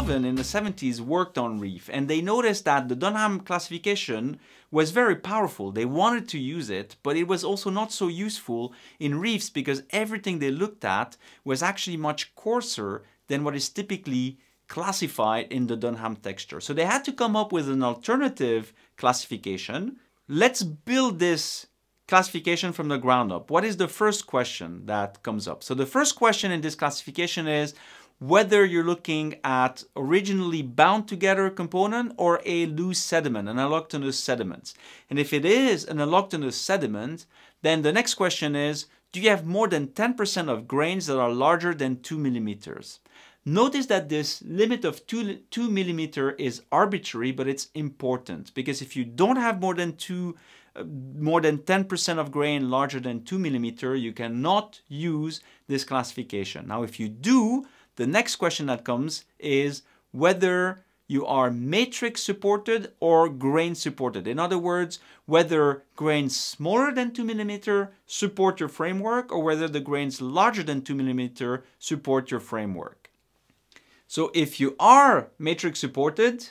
Oven in the 70s worked on Reef and they noticed that the Dunham classification was very powerful. They wanted to use it, but it was also not so useful in reefs because everything they looked at was actually much coarser than what is typically classified in the Dunham texture. So they had to come up with an alternative classification. Let's build this classification from the ground up. What is the first question that comes up? So the first question in this classification is, whether you're looking at originally bound together component or a loose sediment, an alloctonous sediment. And if it is an alloctonous sediment, then the next question is, do you have more than 10% of grains that are larger than 2 millimeters? Notice that this limit of 2, 2 millimeter is arbitrary, but it's important because if you don't have more than 2 uh, more than 10% of grain larger than 2 millimeter, you cannot use this classification. Now, if you do, the next question that comes is whether you are matrix supported or grain supported. In other words, whether grains smaller than 2 millimeter support your framework or whether the grains larger than 2 millimeter support your framework. So if you are matrix supported,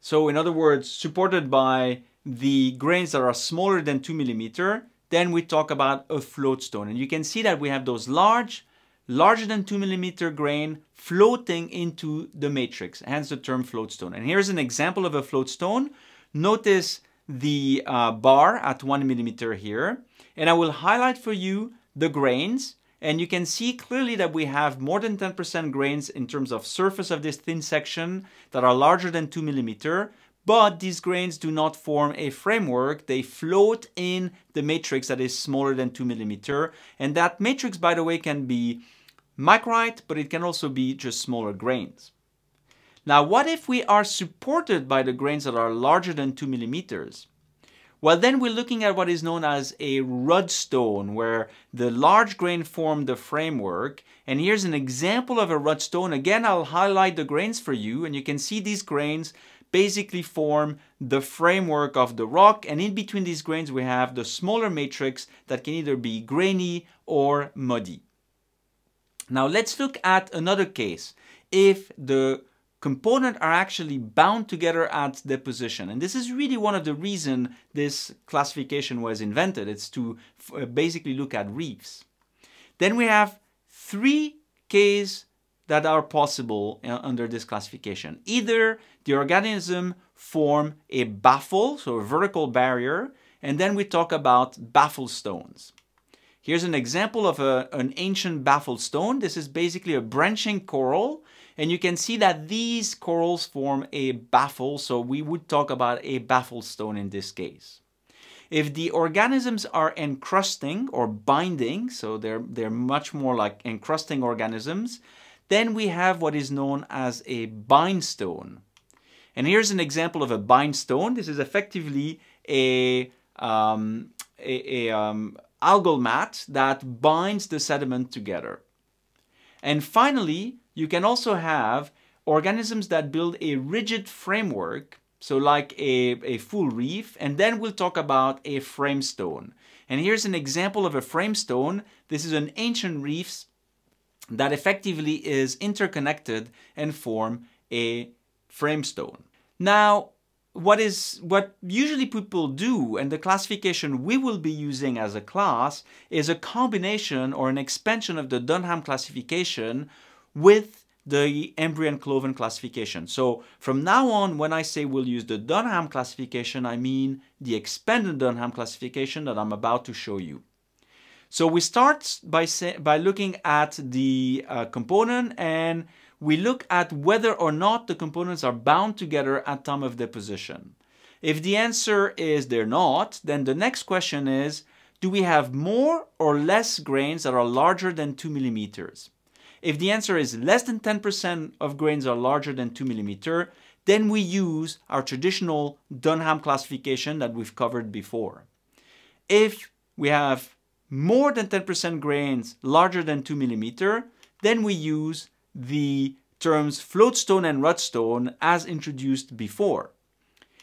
so in other words, supported by the grains that are smaller than 2 millimeter, then we talk about a float stone. And you can see that we have those large larger than two millimeter grain floating into the matrix, hence the term floatstone. And here's an example of a floatstone. Notice the uh, bar at one millimeter here, and I will highlight for you the grains, and you can see clearly that we have more than 10% grains in terms of surface of this thin section that are larger than two millimeter, but these grains do not form a framework. They float in the matrix that is smaller than two millimeter. And that matrix, by the way, can be Micrite, but it can also be just smaller grains. Now, what if we are supported by the grains that are larger than 2 millimeters? Well, then we're looking at what is known as a rudstone, where the large grain form the framework. And here's an example of a rudstone. Again, I'll highlight the grains for you, and you can see these grains basically form the framework of the rock. And in between these grains, we have the smaller matrix that can either be grainy or muddy. Now let's look at another case. If the component are actually bound together at deposition. And this is really one of the reason this classification was invented. It's to uh, basically look at reefs. Then we have three cases that are possible uh, under this classification. Either the organism form a baffle, so a vertical barrier, and then we talk about baffle stones. Here's an example of a, an ancient baffled stone. This is basically a branching coral. And you can see that these corals form a baffle, so we would talk about a baffled stone in this case. If the organisms are encrusting or binding, so they're, they're much more like encrusting organisms, then we have what is known as a bindstone. And here's an example of a bindstone. This is effectively a, um, a, a um, algal mat that binds the sediment together. And finally, you can also have organisms that build a rigid framework, so like a, a full reef, and then we'll talk about a framestone. And here's an example of a framestone. This is an ancient reef that effectively is interconnected and form a framestone. Now, what is what usually people do and the classification we will be using as a class is a combination or an expansion of the Dunham classification with the Embryon-Cloven classification. So from now on, when I say we'll use the Dunham classification, I mean the expanded Dunham classification that I'm about to show you. So we start by, say, by looking at the uh, component and we look at whether or not the components are bound together at time of deposition. If the answer is they're not, then the next question is, do we have more or less grains that are larger than 2 millimeters? If the answer is less than 10% of grains are larger than 2 millimeter, then we use our traditional Dunham classification that we've covered before. If we have more than 10% grains larger than 2 millimeter, then we use the terms floatstone and rudstone as introduced before.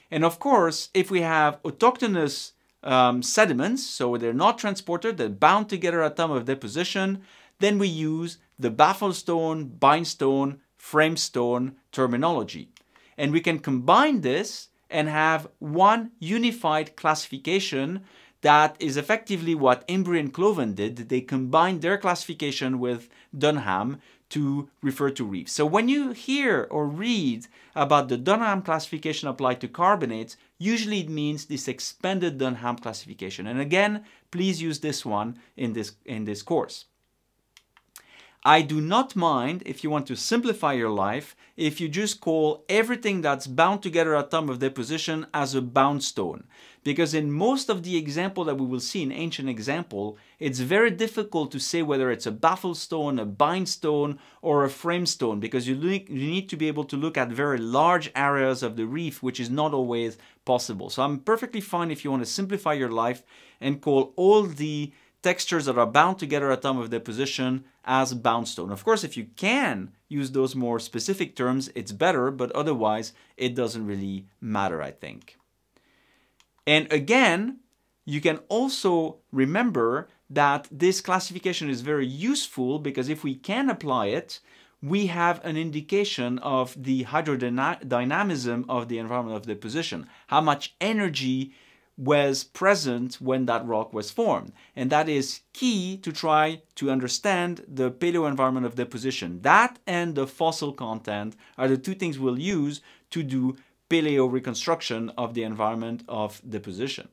And of course, if we have autochthonous um, sediments, so they're not transported, they're bound together at time of deposition, then we use the bafflestone, bindstone, framestone terminology. And we can combine this and have one unified classification that is effectively what Imbrian and Cloven did. They combined their classification with Dunham to refer to reefs. So when you hear or read about the Dunham classification applied to carbonates, usually it means this expanded Dunham classification. And again, please use this one in this, in this course. I do not mind if you want to simplify your life, if you just call everything that's bound together at time of deposition as a bound stone. Because in most of the example that we will see in ancient example, it's very difficult to say whether it's a baffle stone, a bind stone, or a frame stone, because you, look, you need to be able to look at very large areas of the reef, which is not always possible. So I'm perfectly fine if you want to simplify your life and call all the textures that are bound together at time of deposition as bound stone. Of course, if you can use those more specific terms, it's better, but otherwise it doesn't really matter, I think. And again, you can also remember that this classification is very useful because if we can apply it, we have an indication of the hydrodynamism of the environment of deposition, how much energy was present when that rock was formed. And that is key to try to understand the paleo environment of deposition. That and the fossil content are the two things we'll use to do paleo reconstruction of the environment of deposition.